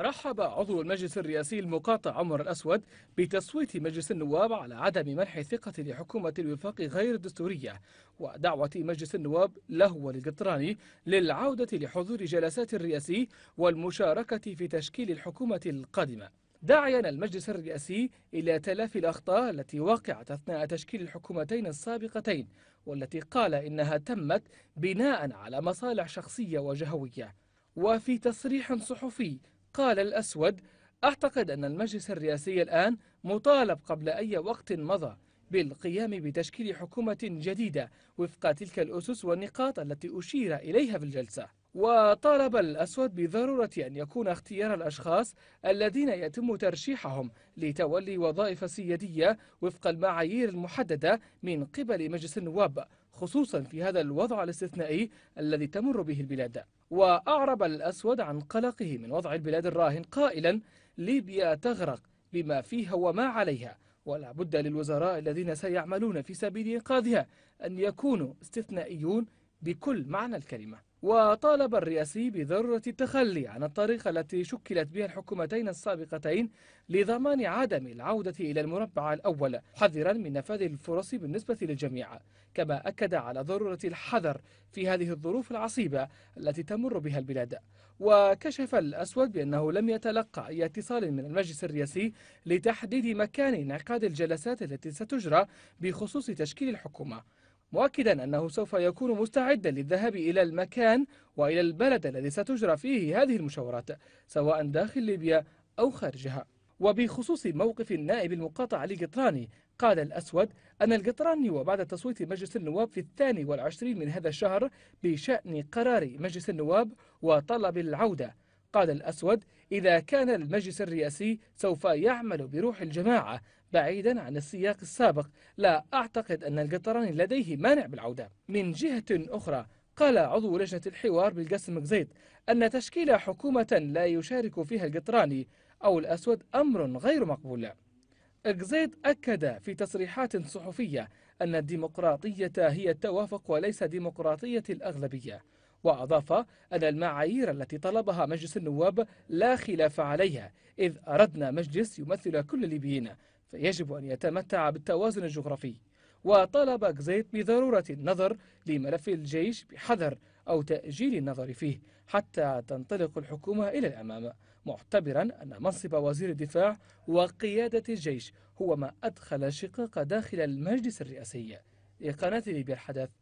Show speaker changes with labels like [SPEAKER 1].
[SPEAKER 1] رحب عضو المجلس الرئاسي المقاطع عمر الأسود بتصويت مجلس النواب على عدم منح ثقة لحكومة الوفاق غير الدستورية ودعوة مجلس النواب له والقطراني للعودة لحضور جلسات الرئاسي والمشاركة في تشكيل الحكومة القادمة داعيا المجلس الرئاسي إلى تلافي الأخطاء التي وقعت أثناء تشكيل الحكومتين السابقتين والتي قال إنها تمت بناء على مصالح شخصية وجهوية وفي تصريح صحفي قال الأسود أعتقد أن المجلس الرئاسي الآن مطالب قبل أي وقت مضى بالقيام بتشكيل حكومة جديدة وفق تلك الأسس والنقاط التي أشير إليها في الجلسة وطالب الأسود بضرورة أن يكون اختيار الأشخاص الذين يتم ترشيحهم لتولي وظائف سيادية وفق المعايير المحددة من قبل مجلس النواب خصوصا في هذا الوضع الاستثنائي الذي تمر به البلاد وأعرب الأسود عن قلقه من وضع البلاد الراهن قائلا ليبيا تغرق بما فيها وما عليها ولا بد للوزراء الذين سيعملون في سبيل إنقاذها أن يكونوا استثنائيون بكل معنى الكلمة وطالب الرئاسي بضرورة التخلي عن الطريقة التي شكلت بها الحكومتين السابقتين لضمان عدم العودة إلى المربع الأول حذرا من نفاذ الفرص بالنسبة للجميع كما أكد على ضرورة الحذر في هذه الظروف العصيبة التي تمر بها البلاد وكشف الأسود بأنه لم يتلقى أي اتصال من المجلس الرئاسي لتحديد مكان انعقاد الجلسات التي ستجرى بخصوص تشكيل الحكومة مؤكدا أنه سوف يكون مستعدا للذهاب إلى المكان وإلى البلد الذي ستجرى فيه هذه المشاورات سواء داخل ليبيا أو خارجها وبخصوص موقف النائب المقاطع علي قطراني قال الأسود أن القطراني وبعد تصويت مجلس النواب في الثاني والعشرين من هذا الشهر بشأن قرار مجلس النواب وطلب العودة قال الأسود إذا كان المجلس الرئاسي سوف يعمل بروح الجماعة بعيدا عن السياق السابق لا أعتقد أن القطراني لديه مانع بالعودة من جهة أخرى قال عضو لجنة الحوار بالقسم مقزيط أن تشكيل حكومة لا يشارك فيها القطراني أو الأسود أمر غير مقبول قزيد أكد في تصريحات صحفية أن الديمقراطية هي التوافق وليس ديمقراطية الأغلبية وأضاف أن المعايير التي طلبها مجلس النواب لا خلاف عليها إذ أردنا مجلس يمثل كل الليبيين فيجب أن يتمتع بالتوازن الجغرافي وطلب غزيت بضرورة النظر لملف الجيش بحذر أو تأجيل النظر فيه حتى تنطلق الحكومة إلى الأمام معتبرا أن منصب وزير الدفاع وقيادة الجيش هو ما أدخل شقاق داخل المجلس الرئاسي لقناة ليبيا الحدث